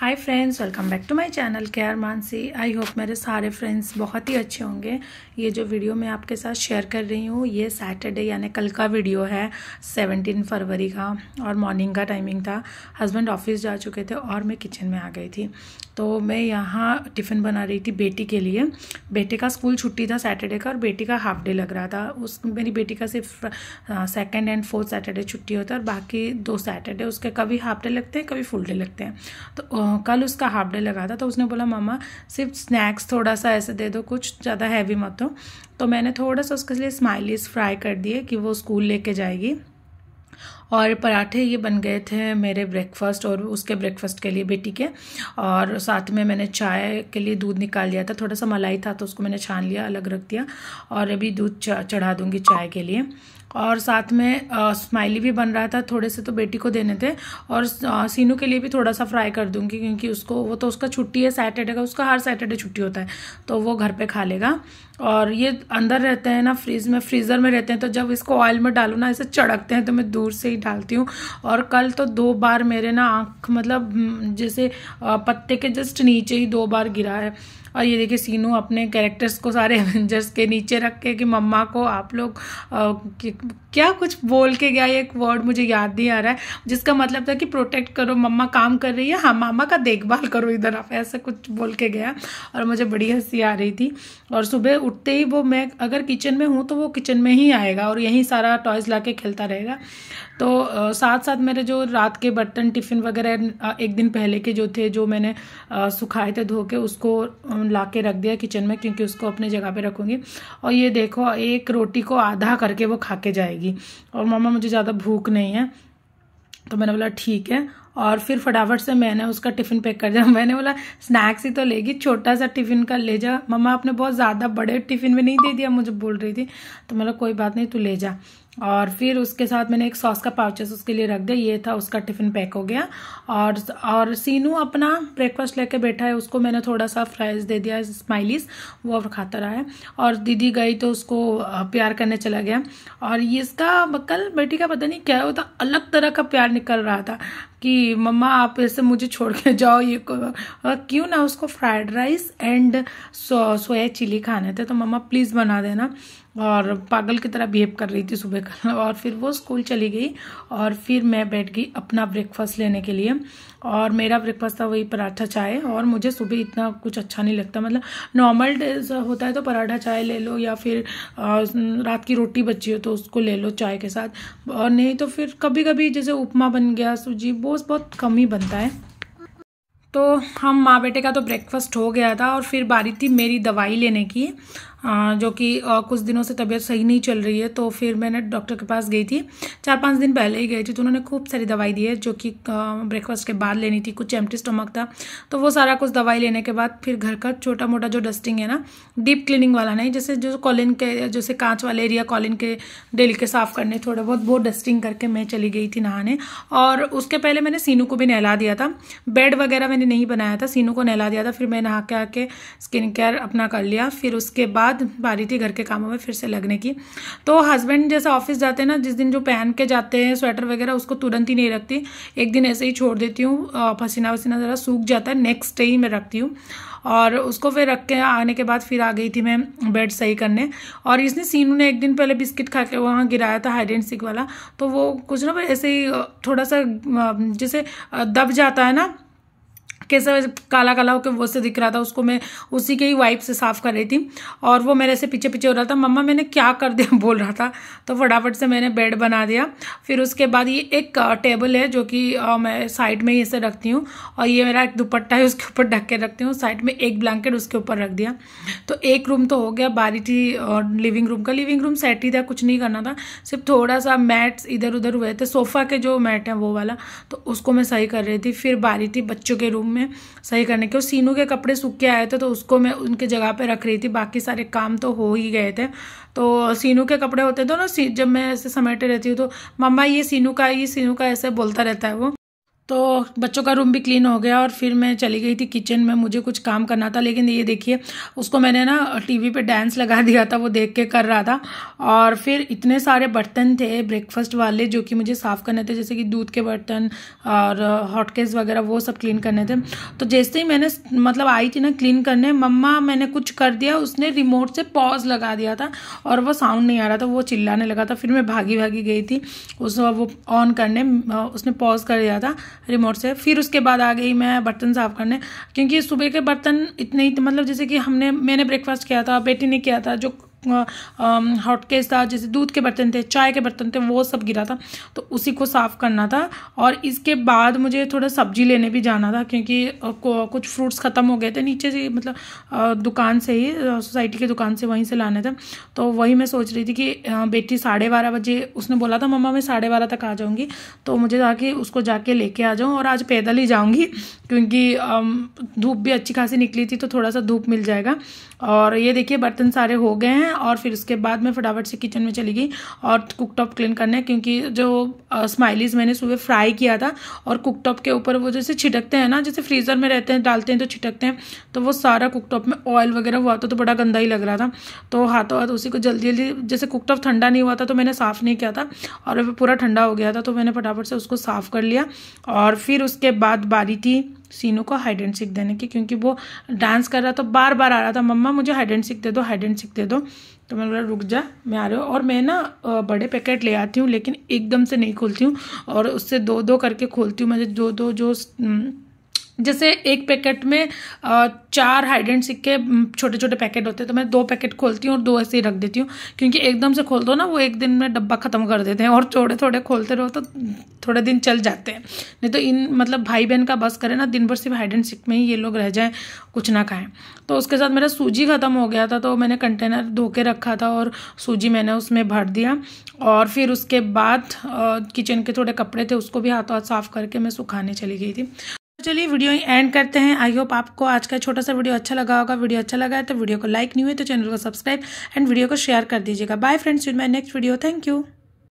hi friends welcome back to my channel K R Mansi I hope मेरे सारे friends बहुत ही अच्छे होंगे ये जो वीडियो मैं आपके साथ शेयर कर रही हूँ ये सैटरडे यानी कल का वीडियो है 17 फरवरी का और मॉर्निंग का टाइमिंग था हस्बैंड ऑफिस जा चुके थे और मैं किचन में आ गई थी तो मैं यहाँ टिफ़िन बना रही थी बेटी के लिए बेटे का स्कूल छुट्टी था सैटरडे का और बेटी का हाफ डे लग रहा था उस मेरी बेटी का सिर्फ सेकेंड एंड फोर्थ सैटरडे छुट्टी होता है और बाकी दो सैटरडे उसके कभी हाफ डे लगते हैं कभी फुल डे लगते हैं तो कल उसका हाफ डे लगा था तो उसने बोला मामा सिर्फ स्नैक्स थोड़ा सा ऐसे दे दो कुछ ज़्यादा हैवी मत हो तो मैंने थोड़ा सा उसके लिए स्माइलीज फ्राई कर दिए कि वो स्कूल लेके जाएगी और पराठे ये बन गए थे मेरे ब्रेकफास्ट और उसके ब्रेकफास्ट के लिए बेटी के और साथ में मैंने चाय के लिए दूध निकाल लिया था थोड़ा सा मलाई था तो उसको मैंने छान लिया अलग रख दिया और अभी दूध चढ़ा दूँगी चाय के लिए और साथ में आ, स्माइली भी बन रहा था थोड़े से तो बेटी को देने थे और सीनू के लिए भी थोड़ा सा फ्राई कर दूंगी क्योंकि उसको वो तो उसका छुट्टी है सैटरडे का उसका हर सैटरडे छुट्टी होता है तो वो घर पे खा लेगा और ये अंदर रहते हैं ना फ्रीज में फ्रीज़र में रहते हैं तो जब इसको ऑयल में डालो ना ऐसे चढ़कते हैं तो मैं दूर से ही डालती हूँ और कल तो दो बार मेरे ना आँख मतलब हम्म, जैसे पत्ते के जस्ट नीचे ही दो बार गिरा है और ये देखिए सीनू अपने कैरेक्टर्स को सारे एवेंजर्स के नीचे रख के कि मम्मा को आप लोग क्या कुछ बोल के गया एक वर्ड मुझे याद नहीं आ रहा है जिसका मतलब था कि प्रोटेक्ट करो मम्मा काम कर रही है हाँ मामा का देखभाल करो इधर आप ऐसा कुछ बोल के गया और मुझे बड़ी हंसी आ रही थी और सुबह उठते ही वो मैं अगर किचन में हूँ तो वो किचन में ही आएगा और यहीं सारा टॉयज़ ला खेलता रहेगा तो आ, साथ साथ मेरे जो रात के बर्तन टिफ़िन वगैरह एक दिन पहले के जो थे जो मैंने सुखाए थे धो के उसको ला के रख दिया किचन में क्योंकि उसको अपने जगह पे रखूँगी और ये देखो एक रोटी को आधा करके वो खा के जाएगी और मामा मुझे ज़्यादा भूख नहीं है तो मैंने बोला ठीक है और फिर फटाफट से मैंने उसका टिफ़िन पैक कर दिया मैंने बोला स्नैक्स ही तो लेगी छोटा सा टिफ़िन का ले जा मम्मा आपने बहुत ज़्यादा बड़े टिफ़िन में नहीं दे दिया मुझे बोल रही थी तो मतलब कोई बात नहीं तू ले जा और फिर उसके साथ मैंने एक सॉस का पाउचेस उसके लिए रख दिया ये था उसका टिफ़िन पैक हो गया और और सीनू अपना ब्रेकफास्ट लेके बैठा है उसको मैंने थोड़ा सा फ्राइज़ दे दिया स्माइलीस वो अब खाता रहा है और दीदी गई तो उसको प्यार करने चला गया और ये इसका कल बेटी का पता नहीं क्या होता तो अलग तरह का प्यार निकल रहा था कि मम्मा आप ऐसे मुझे छोड़ के जाओ ये क्यों ना उसको फ्राइड राइस एंड सो सोया चिली खाने थे तो मम्मा प्लीज़ बना देना और पागल की तरह बिहेव कर रही थी सुबह का और फिर वो स्कूल चली गई और फिर मैं बैठ गई अपना ब्रेकफास्ट लेने के लिए और मेरा ब्रेकफास्ट था वही पराठा चाय और मुझे सुबह इतना कुछ अच्छा नहीं लगता मतलब नॉर्मल डेज होता है तो पराठा चाय ले लो या फिर रात की रोटी बची हो तो उसको ले लो चाय के साथ और नहीं तो फिर कभी कभी जैसे उपमा बन गया सूजी वो बहुत कम ही बनता है तो हम माँ बेटे का तो ब्रेकफास्ट हो गया था और फिर बारी थी मेरी दवाई लेने की जो कि कुछ दिनों से तबीयत सही नहीं चल रही है तो फिर मैंने डॉक्टर के पास गई थी चार पाँच दिन पहले ही गई थी तो उन्होंने खूब सारी दवाई दी है जो कि ब्रेकफास्ट के बाद लेनी थी कुछ एम्प्टी स्टमक था तो वो सारा कुछ दवाई लेने के बाद फिर घर का छोटा मोटा जो डस्टिंग है ना डीप क्लीनिंग वाला नहीं जैसे जो कॉलिन के जैसे कांच वाले एरिया कॉलिन के डेली के साफ़ करने थोड़े बहुत वो डस्टिंग करके मैं चली गई थी नहाने और उसके पहले मैंने सीनू को भी नहला दिया था बेड वगैरह मैंने नहीं बनाया था सीनू को नहला दिया था फिर मैं नहा के आके स्किन केयर अपना कर लिया फिर उसके बाद बाद बारी थी घर के कामों में फिर से लगने की तो हस्बैंड जैसे ऑफिस जाते हैं ना जिस दिन जो पहन के जाते हैं स्वेटर वगैरह उसको तुरंत ही नहीं रखती एक दिन ऐसे ही छोड़ देती हूँ पसीना वसीना ज़रा सूख जाता है नेक्स्ट डे ही मैं रखती हूँ और उसको फिर रख के आने के बाद फिर आ गई थी मैं बेड सही करने और इसने सीनू ने एक दिन पहले बिस्किट खा के वहाँ गिराया था हाइड एंड सिक वाला तो वो कुछ ना ऐसे ही थोड़ा सा जैसे दब जाता है ना कैसे काला काला होकर वो से दिख रहा था उसको मैं उसी के ही वाइप से साफ़ कर रही थी और वो मेरे से पीछे पीछे हो रहा था मम्मा मैंने क्या कर दिया बोल रहा था तो फटाफट से मैंने बेड बना दिया फिर उसके बाद ये एक टेबल है जो कि मैं साइड में ही इसे रखती हूँ और ये मेरा एक दुपट्टा है उसके ऊपर ढक के रखती हूँ साइड में एक ब्लैंकेट उसके ऊपर रख दिया तो एक रूम तो हो गया बारी थी और लिविंग रूम का लिविंग रूम सेट ही था कुछ नहीं करना था सिर्फ थोड़ा सा मैट्स इधर उधर हुए थे सोफ़ा के जो मैट हैं वो वाला तो उसको मैं सही कर रही थी फिर बारी थी बच्चों के रूम में में सही करने के और सीनू के कपड़े सूख के आए थे तो उसको मैं उनके जगह पे रख रही थी बाकी सारे काम तो हो ही गए थे तो सीनू के कपड़े होते थे ना जब मैं ऐसे समेटे रहती हूँ तो मम्मा ये सीनू का ये सीनू का ऐसे बोलता रहता है वो तो बच्चों का रूम भी क्लीन हो गया और फिर मैं चली गई थी किचन में मुझे कुछ काम करना था लेकिन ये देखिए उसको मैंने ना टीवी पे डांस लगा दिया था वो देख के कर रहा था और फिर इतने सारे बर्तन थे ब्रेकफास्ट वाले जो कि मुझे साफ़ करने थे जैसे कि दूध के बर्तन और हॉटकेस वगैरह वो सब क्लीन करने थे तो जैसे ही मैंने मतलब आई थी ना क्लीन करने मम्मा मैंने कुछ कर दिया उसने रिमोट से पॉज लगा दिया था और वो साउंड नहीं आ रहा था वो चिल्लाने लगा था फिर मैं भागी भागी गई थी उस वो ऑन करने उसने पॉज कर दिया था रिमोट से फिर उसके बाद आ गई मैं बर्तन साफ़ करने क्योंकि सुबह के बर्तन इतने ही मतलब जैसे कि हमने मैंने ब्रेकफास्ट किया था बेटी ने किया था जो हॉटकेस था जैसे दूध के बर्तन थे चाय के बर्तन थे वो सब गिरा था तो उसी को साफ़ करना था और इसके बाद मुझे थोड़ा सब्जी लेने भी जाना था क्योंकि कुछ फ्रूट्स ख़त्म हो गए थे नीचे से मतलब दुकान से ही सोसाइटी की दुकान से वहीं से लाने थे तो वही मैं सोच रही थी कि बेटी साढ़े बारह बजे उसने बोला था मम्मा मैं साढ़े बारह तक आ जाऊँगी तो मुझे जाके उसको जाके लेके आ जाऊँ और आज पैदल ही जाऊँगी क्योंकि धूप भी अच्छी खासी निकली थी तो थोड़ा सा धूप मिल जाएगा और ये देखिए बर्तन सारे हो गए हैं हैं और फिर उसके बाद मैं फटाफट से किचन में चली गई और कुक टॉप क्लीन करने है क्योंकि जो स्माइलीज मैंने सुबह फ्राई किया था और कुक टॉप के ऊपर वो जैसे छिटकते हैं ना जैसे फ्रीज़र में रहते हैं डालते हैं तो छिटकते हैं तो वो सारा कुक टॉप में ऑयल वगैरह हुआ था तो बड़ा गंदा ही लग रहा था तो हाथों हाथ उसी को जल्दी जल्दी जैसे कुक टॉप ठंडा नहीं हुआ था तो मैंने साफ़ नहीं किया था और पूरा ठंडा हो गया था तो मैंने फटाफट से उसको साफ़ कर लिया और फिर उसके बाद बारी थी सीनू को हाइड एंड सिक देने की क्योंकि वो डांस कर रहा था बार बार आ रहा था मम्मा मुझे हाइड एंड सिक दे दो हाइड एंड सिक दे दो तो मैं बोला रुक जा मैं आ रही हूँ और मैं ना बड़े पैकेट ले आती हूँ लेकिन एकदम से नहीं खोलती हूँ और उससे दो दो करके खोलती हूँ मैं जो दो जो, जो हम्म, जैसे एक पैकेट में चार हाइड्रेंट सिक्के छोटे छोटे पैकेट होते हैं तो मैं दो पैकेट खोलती हूँ और दो ऐसे ही रख देती हूँ क्योंकि एकदम से खोल दो ना वो एक दिन में डब्बा ख़त्म कर देते हैं और थोड़े थोड़े खोलते रहो तो थोड़े दिन चल जाते हैं नहीं तो इन मतलब भाई बहन का बस करें ना दिन भर सिर्फ हाइड्रेंट सिक्क में ही ये लोग रह जाएँ कुछ ना खाएँ तो उसके साथ मेरा सूजी ख़त्म हो गया था तो मैंने कंटेनर धो के रखा था और सूजी मैंने उसमें भर दिया और फिर उसके बाद किचन के थोड़े कपड़े थे उसको भी हाथों हाथ साफ़ करके मैं सुखाने चली गई थी तो चलिए वीडियो ही एंड करते हैं आई होप आपको आज का छोटा सा वीडियो अच्छा लगा होगा वीडियो अच्छा लगा है तो वीडियो को लाइक नहीं हुए तो चैनल को सब्सक्राइब एंड वीडियो को शेयर कर दीजिएगा bye friends with my next video thank you